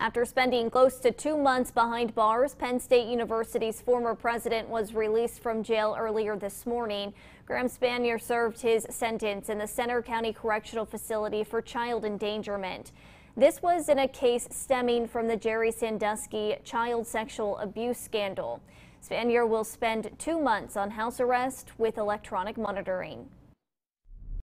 After spending close to two months behind bars, Penn State University's former president was released from jail earlier this morning. Graham Spanier served his sentence in the Center County Correctional Facility for child endangerment. This was in a case stemming from the Jerry Sandusky child sexual abuse scandal. Spanier will spend two months on house arrest with electronic monitoring.